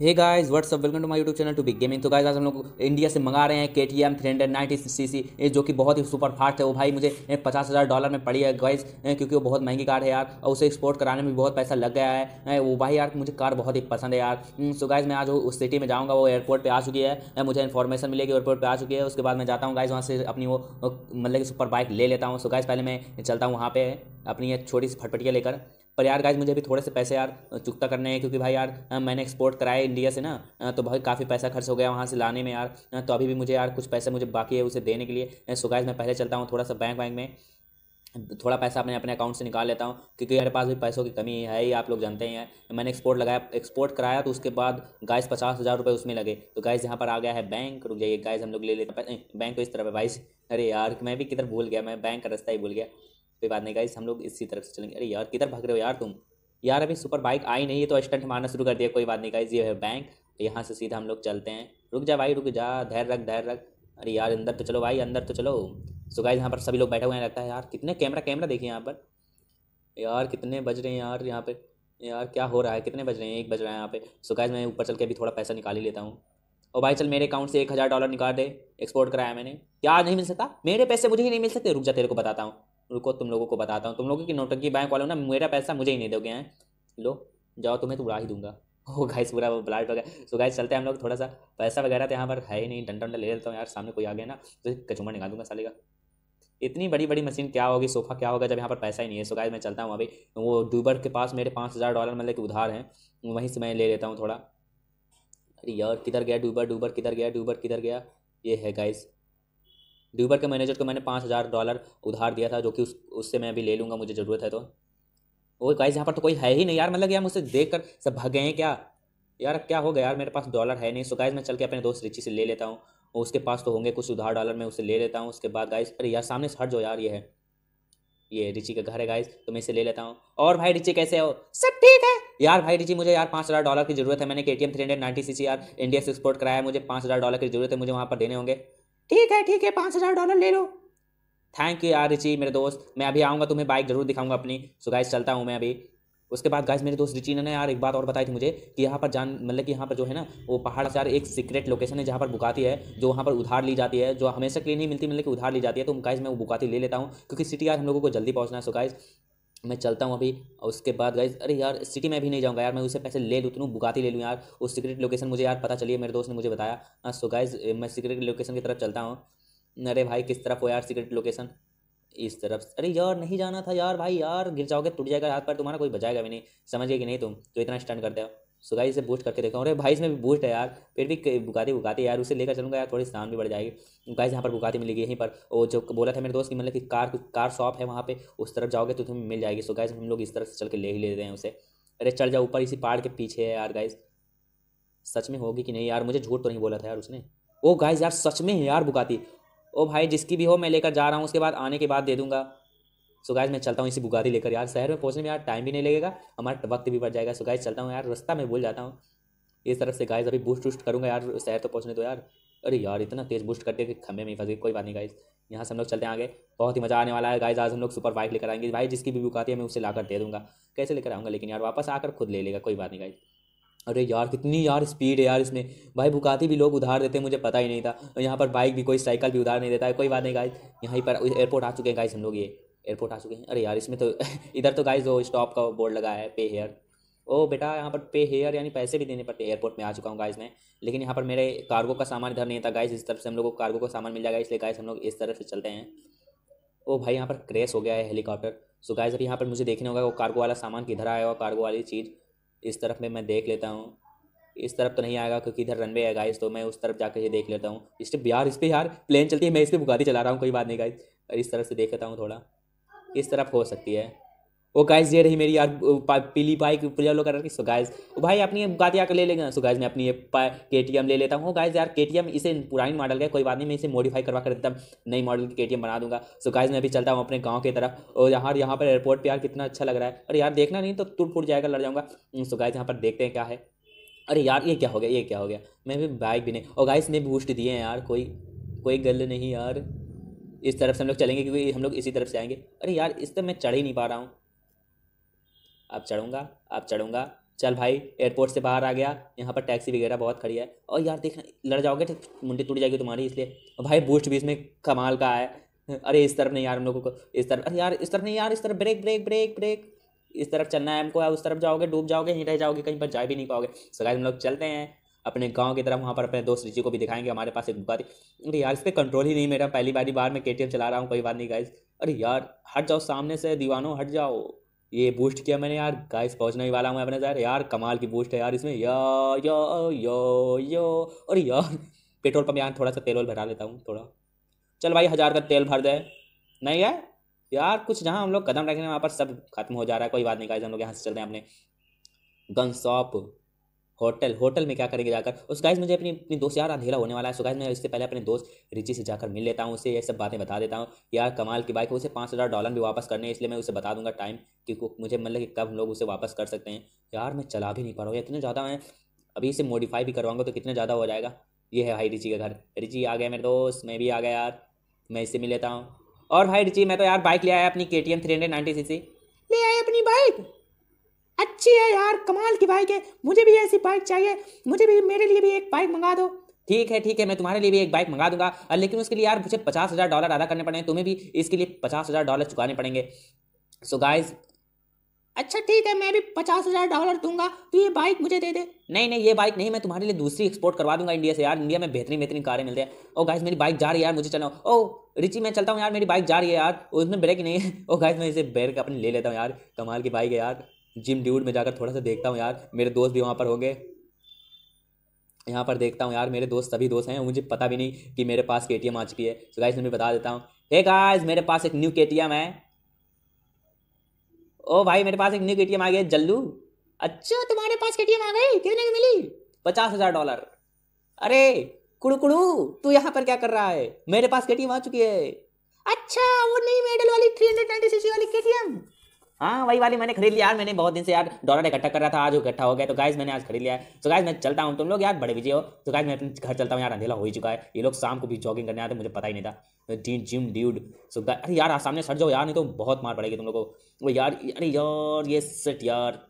hey guys up welcome to my YouTube channel to big gaming तो guys आज हम लोग इंडिया से मंगा रहे हैं K T M three hundred ninety C C जो कि बहुत ही सुपर फास्ट है वो भाई मुझे पचास हज़ार डॉलर में पड़ी है गाइस क्योंकि वो बहुत महंगी कार है यार और उसे एक्सपोर्ट कराने में बहुत पैसा लग गया है वो भाई यार मुझे कार बहुत ही पसंद है यार सो हम्म, गाइज मैं आज उस सिटी में जाऊँगा वो एयरपोर्ट पर आ चुकी है मुझे इन्फॉर्मेशन मिलेगी एयरपोर्ट पर आ चुकी है उसके बाद मैं जाता हूँ गाइज वहाँ से अपनी वो मतलब कि सुपर बाइक ले लेता हूँ सो गाइज पहले मैं चलता हूँ वहाँ पर अपनी एक छोटी सी फटपटियाँ लेकर पर यार गाइज मुझे अभी थोड़े से पैसे यार चुकता करने हैं क्योंकि भाई यार मैंने एक्सपोर्ट कराया इंडिया से ना तो भाई काफ़ी पैसा खर्च हो गया वहाँ से लाने में यार तो अभी भी मुझे यार कुछ पैसे मुझे बाकी है उसे देने के लिए सो गाइज मैं पहले चलता हूँ थोड़ा सा बैंक वैंक में थोड़ा पैसा अपने अपने अकाउंट से निकाल लेता हूँ क्योंकि मेरे पास भी पैसों की कमी है ही आप लोग जानते हैं मैंने एक्सपोर्ट लगाया एक्सपोर्ट कराया तो उसके बाद गाइस पचास हज़ार रुपये उसमें लगे तो गाइस यहाँ पर आ गया है बैंक रुक जाइए गाइस हम लोग ले लेते हैं बैंक तो इस तरह है भाई अरे यार मैं भी किधर भूल गया मैं बैंक का रास्ता ही भूल गया कोई बात नहीं गाइस हम लोग इसी तरफ से चलेंगे अरे यार किधर भाग रहे हो यार तुम यार अभी सुपर बाइक आई नहीं है तो स्टंट मारना शुरू कर दिया कोई बात नहीं गाइस ये है बैंक तो यहाँ से सीधा हम लोग चलते हैं रुक जा भाई रुक जा धैर्य रख धैर्य रख अरे यार अंदर तो चलो भाई अंदर तो चलो सो गाइज यहाँ पर सभी लोग बैठे हुए हैं लगता है यार कितने कैमरा कैमरा देखिए यहाँ पर यार कितने बज रहे हैं यार यहाँ पर यार क्या हो रहा है कितने बज रहे हैं एक बज रहा है यहाँ पे सो गाइज मैं ऊपर चल के अभी थोड़ा पैसा निकाल ही लेता हूँ और भाई चल मेरे अकाउंट से एक हज़ार डॉलर निकाल दे एक्सपोर्ट कराया मैंने क्या नहीं मिल सकता मेरे पैसे मुझे ही नहीं मिल सकते रुक जा तेरे को बताता हूँ रुको तुम लोगों को बताता हूँ तुम लोगों की नोटंकी बैंक वालों ना मेरा पैसा मुझे ही नहीं दोगे हैं लो जाओ तुम्हें तो उड़ा ही दूंगा ओ गाइस पूरा ब्लाट वगैरह सो गाइस चलते हैं हम लोग थोड़ा सा पैसा वगैरह तो यहाँ पर है ही नहीं डंडा डंडा ले लेता हूँ यार सामने कोई आ गया ना तो कचुमा निकाल दूंगा साले का इतनी बड़ी बड़ी मशीन क्या होगी सोफा क्या होगा जब यहाँ पर पैसा ही नहीं है सो गाइस मैं चलता हूँ अभी वो डूबर के पास मेरे पाँच हज़ार डॉलर मतलब कि उधार हैं वहीं से मैं ले लेता हूँ थोड़ा अरे यार किधर गया डूबर डूबर किधर गया डूबर किधर गया ये है गाइस ड्यूबर के मैनेजर को मैंने पाँच हज़ार डॉलर उधार दिया था जो कि उस उससे मैं अभी ले लूँगा मुझे ज़रूरत है तो वो गाइज यहाँ पर तो कोई है ही नहीं यार मतलब यार मुझसे देख कर सब भग गए हैं क्या यार क्या हो गया यार मेरे पास डॉलर है नहीं सो गाइज मैं चल के अपने दोस्त रिची से ले लेता हूँ और उसके पास तो होंगे कुछ उधार डॉलर मैं उसे ले लेता हूँ उसके बाद गाइस अरे यार सामने हट जो यार ये है ये रिची का घर है गाइस तो मैं इसे ले लेता हूँ और भाई रिची कैसे हो सब ठीक है यार भाई रिची मुझे यार पाँच हज़ार डॉलर की जरूरत है मैंने K T M three hundred ninety C C यार इंडिया से एक्सपोर्ट कराया मुझे पाँच हज़ार डॉलर की जरूरत है मुझे वहाँ पर देने होंगे ठीक है ठीक है पाँच हज़ार डॉलर ले लो थैंक यू यार रिची मेरे दोस्त मैं अभी आऊँगा तुम्हें बाइक जरूर दिखाऊंगा अपनी सो गाइस चलता हूँ मैं अभी उसके बाद गाइस मेरे दोस्त रिची ने यार एक बात और बताई थी मुझे कि यहाँ पर जान मतलब कि यहाँ पर जो है ना वो पहाड़ यार एक सीक्रेट लोकेशन है जहाँ पर बुकाती है जो वहाँ पर उधार ली जाती है जो हमेशा के लिए नहीं मिलती मतलब कि उधार ली जाती है तो गाइस मैं वो बुकाती ले लेता हूँ क्योंकि सिटी यार हम लोगों को जल्दी पहुँचना है सो गाइस मैं चलता हूँ अभी और उसके बाद गाइज अरे यार सिटी में भी नहीं जाऊँगा यार मैं उसे पैसे ले लूँ उतनूँ बुगाती ले लूँ यार वो सीक्रेट लोकेशन मुझे यार पता चलिए मेरे दोस्त ने मुझे बताया हाँ सो गाइज मैं सीक्रेट लोकेशन की तरफ चलता हूँ अरे भाई किस तरफ हो यार सीक्रेट लोकेशन इस तरफ अरे यार नहीं जाना था यार भाई यार गिर जाओगे टूट जाएगा हाथ पर तुम्हारा कोई बचाएगा भी नहीं समझिए कि नहीं तुम तो इतना स्टंट करते हो सो गाइस इसे बूस्ट करके देखा अरे भाई इसमें भी बूस्ट है यार फिर भी बुगाती बुगाती यार उसे लेकर चलूंगा यार थोड़ी सामान भी बढ़ जाएगी गाइस यहाँ पर बुगाती मिलेगी यहीं पर वो जो बोला था मेरे दोस्त की मतलब कि कार कार शॉप है वहाँ पे उस तरफ जाओगे तो तुम्हें मिल जाएगी सो गाइस हम लोग इस तरफ से चल के ले ही रहे हैं उसे अरे चल जाओ ऊपर इसी पहाड़ के पीछे है यार गाइस सच में होगी कि नहीं यार मुझे झूठ तो नहीं बोला था यार उसने ओ गाइस यार सच में है यार बुगाती ओ भाई जिसकी भी हो मैं लेकर जा रहा हूँ उसके बाद आने के बाद दे दूंगा सो गाइज मैं चलता हूँ इसी बुगारी लेकर यार शहर में पहुँचने में यार टाइम भी नहीं लगेगा हमारा वक्त भी बढ़ जाएगा सो गाइज चलता हूँ यार रास्ता में भूल जाता हूँ इस तरफ से गाइज अभी बूस्ट वूस्ट करूँगा यार शहर तो पहुँचने दो यार अरे यार इतना तेज़ बूस्ट करते कि खम्भे में फंस कोई बात नहीं गाइज यहाँ से हम लोग चलते हैं आगे बहुत ही मज़ा आने वाला है गाइज आज हम लोग सुपर बाइक लेकर आएंगे भाई जिसकी भी बुकाती है मैं उसे लाकर दे दूँगा कैसे लेकर आऊँगा लेकिन यार वापस आकर खुद ले लेगा कोई बात नहीं गाइज अरे यार कितनी यार स्पीड है यार इसमें भाई बुकाती भी लोग उधार देते हैं मुझे पता ही नहीं था और यहाँ पर बाइक भी कोई साइकिल भी उधार नहीं देता है कोई बात नहीं गाइज यहीं पर एयरपोर्ट आ चुके हैं गाइज हम लोग ये एयरपोर्ट आ चुके हैं अरे यार इसमें तो इधर तो गाइज वो स्टॉप का बोर्ड लगा है पे हेयर ओ बेटा यहाँ पर पे हेयर यानी पैसे भी देने पड़ते एयरपोर्ट में आ चुका हूँ गाइज में लेकिन यहाँ पर मेरे कार्गो का सामान इधर नहीं था गाइज इस तरफ से हम लोग को कार्गो का सामान मिल जाएगा इसलिए गाइज हम लोग इस तरफ से चलते हैं ओ भाई यहाँ पर क्रैश हो गया है हेलीकॉप्टर सो गाइज अभी यहाँ पर मुझे देखने होगा वो कार्गो वाला सामान किधर आया आएगा कार्गो वाली चीज़ इस तरफ में मैं देख लेता हूँ इस तरफ तो नहीं आएगा क्योंकि इधर रनवे है गाइज तो मैं उस तरफ जाकर ये देख लेता हूँ इस पर यार इस पर यार प्लेन चलती है मैं इस पर बुगाती चला रहा हूँ कोई बात नहीं गाइज इस तरफ से देख लेता हूँ थोड़ा इस तरफ हो सकती है वो गाइस ये रही मेरी यार पीली बाइक येलो कर रखी सो गाइस भाई अपनी गातिया का ले लेंगे सो गाइस मैं अपनी ये के टी एम ले लेता हूँ गाइस oh यार के टी एम इसे पुरानी मॉडल का कोई बात नहीं मैं इसे मॉडिफाई करवा कर देता हूँ नई मॉडल की के टी एम बना दूंगा सो गाइस मैं अभी चलता हूँ अपने गाँव की तरफ और यहाँ यहाँ पर एयरपोर्ट पर यार कितना अच्छा लग रहा है और यार देखना नहीं तो टूट फूट जाएगा लड़ जाऊँगा सो गाइस यहाँ पर देखते हैं क्या है अरे यार ये क्या हो गया ये क्या हो गया मैं भी बाइक भी नहीं और गाइस ने बूस्ट दिए हैं यार कोई कोई गल नहीं यार इस तरफ से हम लोग चलेंगे क्योंकि हम लोग इसी तरफ से आएंगे अरे यार इस तरफ मैं चढ़ ही नहीं पा रहा हूँ अब चढ़ूँगा अब चढ़ूँगा चल भाई एयरपोर्ट से बाहर आ गया यहाँ पर टैक्सी वगैरह बहुत खड़ी है और यार देखना लड़ जाओगे तो मुंडी टूट जाएगी तुम्हारी इसलिए और भाई बूस्ट भी इसमें कमाल का है अरे इस तरफ नहीं यार हम लोगों को इस तरफ अरे यार इस तरफ नहीं यार इस तरफ ब्रेक ब्रेक ब्रेक ब्रेक इस तरफ चलना है हमको उस तरफ जाओगे डूब जाओगे यहीं रह जाओगे कहीं पर जा भी नहीं पाओगे सगा हम लोग चलते हैं अपने गाँव की तरफ वहाँ पर अपने दोस्त ऋषि को भी दिखाएंगे हमारे पास एक बुखारी अरे यार इस पर कंट्रोल ही नहीं मेरा पहली बारी बार मैं के चला रहा हूँ कोई बात नहीं गाइज अरे यार हट जाओ सामने से दीवानों हट जाओ ये बूस्ट किया मैंने यार गाइस पहुंचने ही वाला हूँ अपने यार यार कमाल की बूस्ट है यार इसमें यो यो यो यो और यार पेट्रोल पंप यहाँ थोड़ा सा तेल वेल भरा लेता हूँ थोड़ा चल भाई हज़ार का तेल भर दे नहीं है यार कुछ जहाँ हम लोग कदम रखेंगे वहाँ पर सब खत्म हो जा रहा है कोई बात नहीं गाइस हम लोग यहाँ से चल रहे हैं अपने गन शॉप होटल होटल में क्या करेंगे जाकर उस गाइज मुझे अपनी अपनी दोस्त यार अंधेरा होने वाला है सो गाइज मैं इससे पहले अपने दोस्त रिची से जाकर मिल लेता हूँ उसे ये सब बातें बता देता हूँ यार कमाल की बाइक उसे पाँच हज़ार डॉलर भी वापस करने इसलिए मैं उसे बता दूंगा टाइम कि मुझे मतलब कि कब हम लोग उसे वापस कर सकते हैं यार मैं चला भी नहीं पा रहा हूँ इतना ज़्यादा मैं अभी इसे मॉडिफाई भी करवाऊंगा तो कितना ज़्यादा हो जाएगा ये है भाई रिची का घर रिची आ गया मेरे दोस्त मैं भी आ गया यार मैं इससे मिल लेता हूँ और भाई रिची मैं तो यार बाइक ले आया अपनी K T M three hundred ninety C C ले आया अपनी बाइक अच्छी है यार कमाल की बाइक है मुझे भी ऐसी बाइक चाहिए मुझे भी मेरे लिए भी एक बाइक मंगा दो ठीक है ठीक है मैं तुम्हारे लिए भी एक बाइक मंगा दूंगा लेकिन उसके लिए यार मुझे पचास हज़ार डॉलर अदा करने पड़ेंगे तुम्हें भी इसके लिए पचास हज़ार डॉलर चुकाने पड़ेंगे सो so गाइस अच्छा ठीक है मैं भी पचास हज़ार डॉलर दूंगा तो ये बाइक मुझे दे दे नहीं नहीं ये बाइक नहीं मैं तुम्हारे लिए दूसरी एक्सपोर्ट करवा दूंगा इंडिया से यार इंडिया में बेहतरीन बेहतरीन कारें मिलते हैं ओ oh गाइस मेरी बाइक जा रही है यार मुझे चलाओ ओ oh, रिची मैं चलता हूँ यार मेरी बाइक जा रही है यार oh, उसमें ब्रेक नहीं है ओ गाइस मैं इसे ब्रेक अपने ले लेता हूँ यार कमाल की बाइक है यार जिम ड्यूड में जाकर थोड़ा सा देखता हूँ यार मेरे दोस्त भी वहाँ पर होंगे यहाँ पर देखता हूँ यार मेरे दोस्त सभी दोस्त हैं मुझे पता भी नहीं कि मेरे पास के आ चुकी है सो गाइस मैं भी बता देता हूँ हे गाइस मेरे पास एक न्यू के है ओ oh भाई मेरे पास एक न्यू के आ गया जल्लू अच्छा तुम्हारे पास के आ गई कितने की मिली पचास हज़ार डॉलर अरे कुड़कुड़ू तू यहाँ पर क्या कर रहा है मेरे पास के आ चुकी है अच्छा वो नई मेडल वाली थ्री हंड्रेड नाइन्टी सी वाली के हाँ वही वाली मैंने खरीद लिया यार मैंने बहुत दिन से यार डॉलर इकट्ठा कर रहा था आज इकट्ठा हो गया तो गाइज मैंने आज खरीद लिया है तो गाइज मैं चलता हूँ तुम लोग यार बड़े बिजी हो तो गाइज मैं अपने घर चलता हूँ यार अंधेला हो ही चुका है ये लोग शाम को भी जॉगिंग करने आते मुझे पता ही नहीं था जिम जिम ड्यूड सो अरे यार सामने सट जाओ यार नहीं तो बहुत मार पड़ेगी तुम लोग को वो यार अरे यार ये सेट यार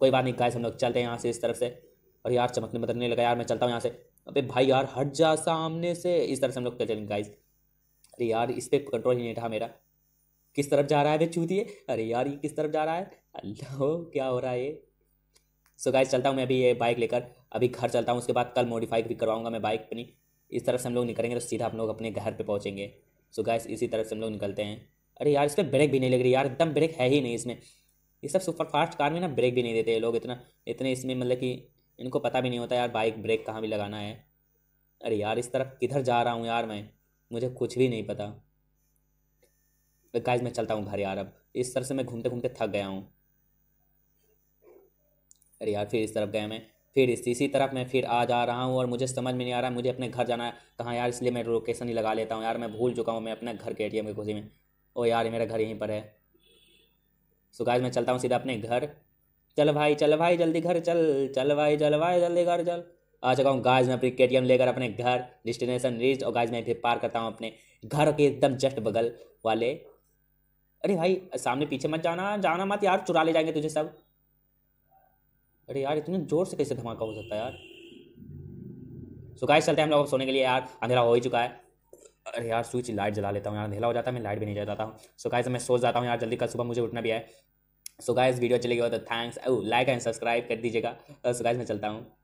कोई बात नहीं गाइज हम लोग चलते हैं यहाँ से इस तरफ से और यार चमकने बदलने लगा यार मैं चलता हूँ यहाँ से अबे भाई यार हट जा सामने से इस तरह से हम लोग चलते हैं गाइज अरे यार इस पर कंट्रोल ही नहीं था मेरा किस तरफ जा रहा है बे है अरे यार ये किस तरफ जा रहा है अल्लाह क्या हो रहा है ये सो गाइस चलता हूँ मैं अभी ये बाइक लेकर अभी घर चलता हूँ उसके बाद कल मॉडिफाई भी करवाऊंगा मैं बाइक अपनी इस तरफ से हम लोग निकलेंगे तो सीधा हम लोग अपने घर पर पहुँचेंगे सो गाइस इसी तरफ से हम लोग निकलते हैं अरे यार इस पर ब्रेक भी नहीं लग रही यार एकदम ब्रेक है ही नहीं इसमें ये सब सुपर फास्ट कार में ना ब्रेक भी नहीं देते लोग इतना इतने इसमें मतलब कि इनको पता भी नहीं होता यार बाइक ब्रेक कहाँ भी लगाना है अरे यार इस तरफ किधर जा रहा हूँ यार मैं मुझे कुछ भी नहीं पता गाइज मैं चलता हूँ घर यार अब इस तरह से मैं घूमते घूमते थक गया हूँ अरे यार फिर इस तरफ गया मैं फिर इस इसी तरफ मैं फिर आ जा रहा हूँ और मुझे समझ में नहीं आ रहा मुझे अपने घर जाना है कहाँ यार इसलिए मैं लोकेशन ही लगा लेता हूँ यार मैं भूल चुका हूँ मैं अपने घर के ए की खुशी में ओ यार मेरा घर यहीं पर है सो गाइज मैं चलता हूँ सीधा अपने घर चल भाई चल भाई जल्दी घर चल चल भाई चल भाई जल्दी घर चल आ चुका हूँ गाइज मैं अपनी के लेकर अपने घर डिस्टिनेशन रीच और गाइज मैं फिर पार करता हूँ अपने घर के एकदम जस्ट बगल वाले अरे भाई सामने पीछे मत जाना जाना मत यार चुरा ले जाएंगे तुझे सब अरे यार इतने ज़ोर से कैसे धमाका हो सकता है यार सुखाए चलते हैं हम लोग सोने के लिए यार अंधेरा हो ही चुका है अरे यार स्विच लाइट जला लेता हूँ यार अंधेरा हो जाता है मैं लाइट भी नहीं जलाता हूँ सुखाई से मैं सोच जाता हूँ यार जल्दी कल सुबह मुझे उठना भी है सुखाई इस वीडियो चलेगी तो थैंक्स लाइक एंड सब्सक्राइब कर दीजिएगा सो मैं चलता हूँ